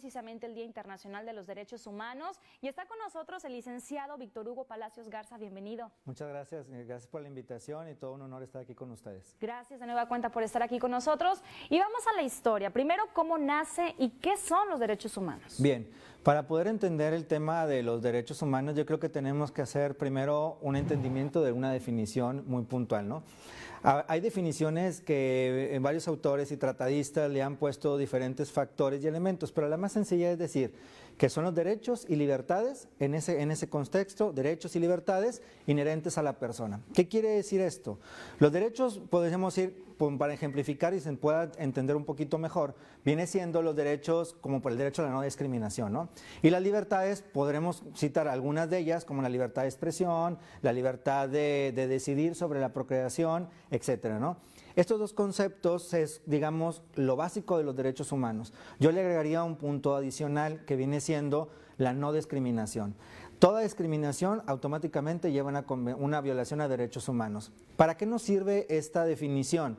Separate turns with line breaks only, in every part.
precisamente el Día Internacional de los Derechos Humanos. Y está con nosotros el licenciado Víctor Hugo Palacios Garza, bienvenido.
Muchas gracias, eh, gracias por la invitación y todo un honor estar aquí con ustedes.
Gracias de nueva cuenta por estar aquí con nosotros. Y vamos a la historia. Primero, ¿cómo nace y qué son los derechos humanos?
Bien, para poder entender el tema de los derechos humanos, yo creo que tenemos que hacer primero un entendimiento de una definición muy puntual, ¿no? Ah, hay definiciones que eh, varios autores y tratadistas le han puesto diferentes factores y elementos, pero la más sencilla es decir, que son los derechos y libertades, en ese, contexto, derechos y libertades inherentes a la persona. ¿Qué quiere decir esto? Los derechos, podemos ir, para ejemplificar y se pueda entender un poquito mejor, viene siendo los derechos como por el derecho a la no discriminación, ¿no? Y las libertades, podremos citar algunas de ellas, como la libertad de expresión, la libertad de, de decidir sobre la procreación, etcétera, ¿no? Estos dos conceptos es, digamos, lo básico de los derechos humanos. Yo le agregaría un punto adicional que viene siendo la no discriminación. Toda discriminación automáticamente lleva a una, una violación a derechos humanos. ¿Para qué nos sirve esta definición?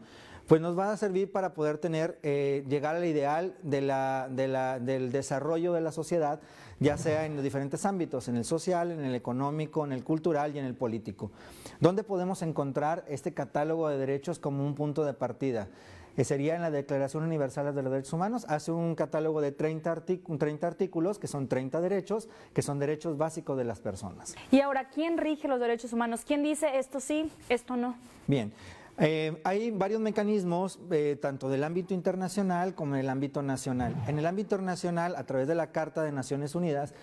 pues nos va a servir para poder tener, eh, llegar al ideal del desarrollo de la sociedad, ya sea en los diferentes ámbitos, en el social, en el económico, en el cultural y en el político. ¿Dónde podemos encontrar este catálogo de derechos como un punto de partida? Eh, sería en la Declaración Universal de los Derechos Humanos, hace un catálogo de 30, 30, artículos, que son 30 derechos, que son derechos básicos de las personas.
Y ahora, ¿quién rige los derechos humanos? ¿Quién dice esto sí, esto no?
Bien, eh, hay varios mecanismos, eh, tanto del ámbito internacional como del ámbito nacional. En el ámbito nacional, a través de la Carta de Naciones Unidas,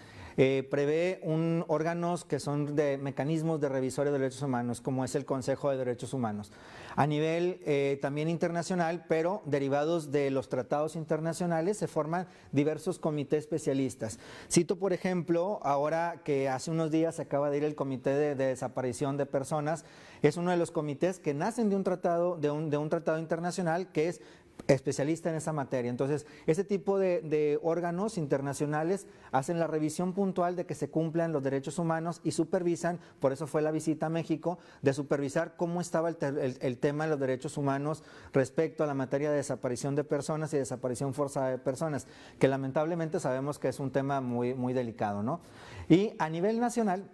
eh, prevé un, órganos que son de mecanismos de revisorio de derechos humanos, como es el Consejo de Derechos Humanos. A nivel eh, también internacional, pero derivados de los tratados internacionales, se forman diversos comités especialistas. Cito, por ejemplo, ahora que hace unos días se acaba de ir el Comité de, Desaparición de Personas, es uno de los comités que nacen de un tratado, un, de un tratado internacional que es especialista en esa materia. Entonces, este tipo de, órganos internacionales hacen la revisión puntual de que se cumplan los derechos humanos y supervisan, por eso fue la visita a México, de supervisar cómo estaba el, tema de los derechos humanos respecto a la materia de desaparición de personas y desaparición forzada de personas, que lamentablemente sabemos que es un tema muy, muy delicado. ¿no? Y a nivel nacional,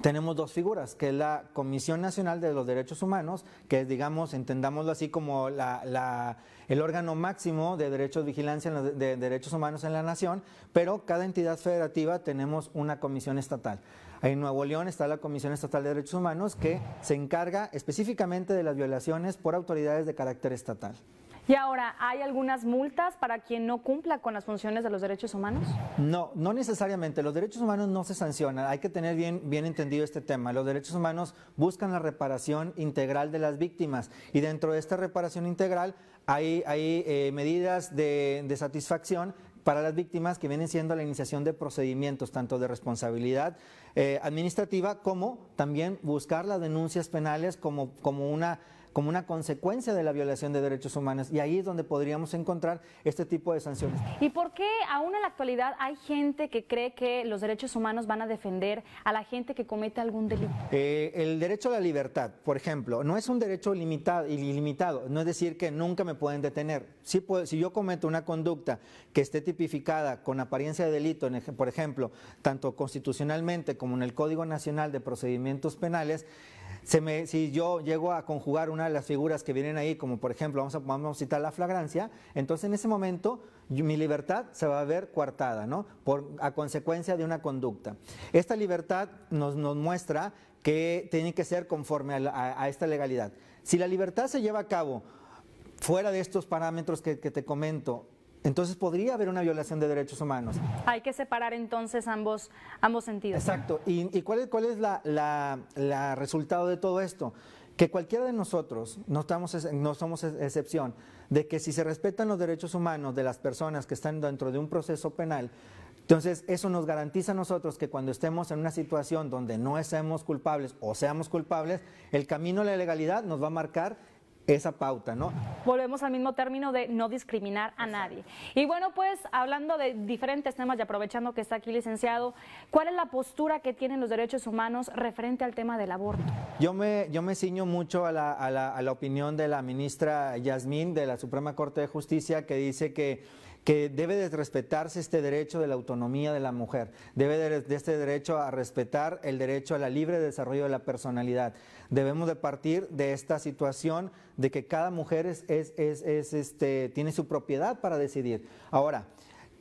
tenemos dos figuras, que es la Comisión Nacional de los Derechos Humanos, que es, digamos, entendámoslo así como el órgano máximo de derechos de vigilancia de derechos humanos en la nación, pero cada entidad federativa tenemos una comisión estatal. En Nuevo León está la Comisión Estatal de Derechos Humanos, que se encarga específicamente de las violaciones por autoridades de carácter estatal.
Y ahora, ¿hay algunas multas para quien no cumpla con las funciones de los derechos humanos?
No, no necesariamente. Los derechos humanos no se sancionan. Hay que tener bien, bien entendido este tema. Los derechos humanos buscan la reparación integral de las víctimas y dentro de esta reparación integral hay, hay eh, medidas de, satisfacción para las víctimas que vienen siendo la iniciación de procedimientos tanto de responsabilidad eh, administrativa como también buscar las denuncias penales como, como una como una consecuencia de la violación de derechos humanos. Y ahí es donde podríamos encontrar este tipo de sanciones.
¿Y por qué aún en la actualidad hay gente que cree que los derechos humanos van a defender a la gente que comete algún delito?
Eh, el derecho a la libertad, por ejemplo, no es un derecho limitado, ilimitado, no es decir que nunca me pueden detener. Si, si yo cometo una conducta que esté tipificada con apariencia de delito, por ejemplo, tanto constitucionalmente como en el Código Nacional de Procedimientos Penales, si yo llego a conjugar una de las figuras que vienen ahí, como por ejemplo, vamos a, citar la flagrancia, entonces en ese momento mi libertad se va a ver coartada, ¿no? Por, a consecuencia de una conducta. Esta libertad nos, muestra que tiene que ser conforme a, esta legalidad. Si la libertad se lleva a cabo fuera de estos parámetros que te comento, entonces podría haber una violación de derechos humanos.
Hay que separar entonces ambos, ambos sentidos.
Exacto. ¿Y, cuál es, cuál es la, resultado de todo esto? Que cualquiera de nosotros, no, estamos, no somos excepción, de que si se respetan los derechos humanos de las personas que están dentro de un proceso penal, entonces, eso nos garantiza a nosotros que cuando estemos en una situación donde no seamos culpables o seamos culpables, el camino a la legalidad nos va a marcar esa pauta, ¿no?
Volvemos al mismo término de no discriminar a nadie. Y bueno, pues hablando de diferentes temas y aprovechando que está aquí licenciado, ¿cuál es la postura que tienen los derechos humanos referente al tema del aborto?
Yo me, yo me ciño mucho a la, a la, a la opinión de la ministra Yasmín de la Suprema Corte de Justicia que dice que que debe de respetarse este derecho de la autonomía de la mujer, debe de, este derecho a respetar el derecho a la libre desarrollo de la personalidad. Debemos de partir de esta situación de que cada mujer es, este, tiene su propiedad para decidir. Ahora,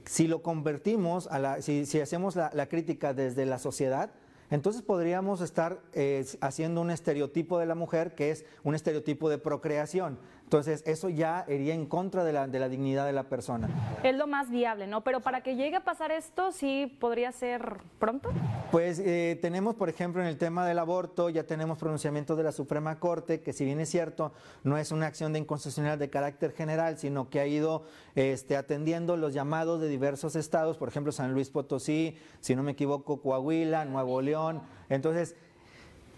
si lo convertimos, a si, hacemos la, crítica desde la sociedad, entonces podríamos estar eh, haciendo un estereotipo de la mujer que es un estereotipo de procreación, entonces, eso ya iría en contra de la, de la dignidad de la persona.
Es lo más viable, ¿no? Pero para que llegue a pasar esto, ¿sí podría ser pronto?
Pues eh, tenemos, por ejemplo, en el tema del aborto, ya tenemos pronunciamiento de la Suprema Corte, que si bien es cierto, no es una acción de inconstitucional de carácter general, sino que ha ido este, atendiendo los llamados de diversos estados, por ejemplo, San Luis Potosí, si no me equivoco, Coahuila, Nuevo León. Entonces,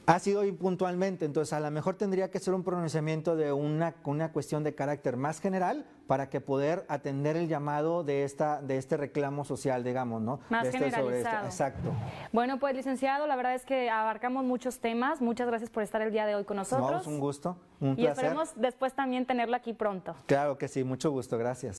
ha sido puntualmente, entonces a lo mejor tendría que ser un pronunciamiento de una, una cuestión de carácter más general para que poder atender el llamado de esta de este reclamo social, digamos, ¿no? Más de este este, Exacto.
Bueno, pues licenciado, la verdad es que abarcamos muchos temas. Muchas gracias por estar el día de hoy con nosotros. No, es un
gusto, un placer. Y esperemos
después también tenerlo aquí pronto.
Claro que sí, mucho gusto, gracias.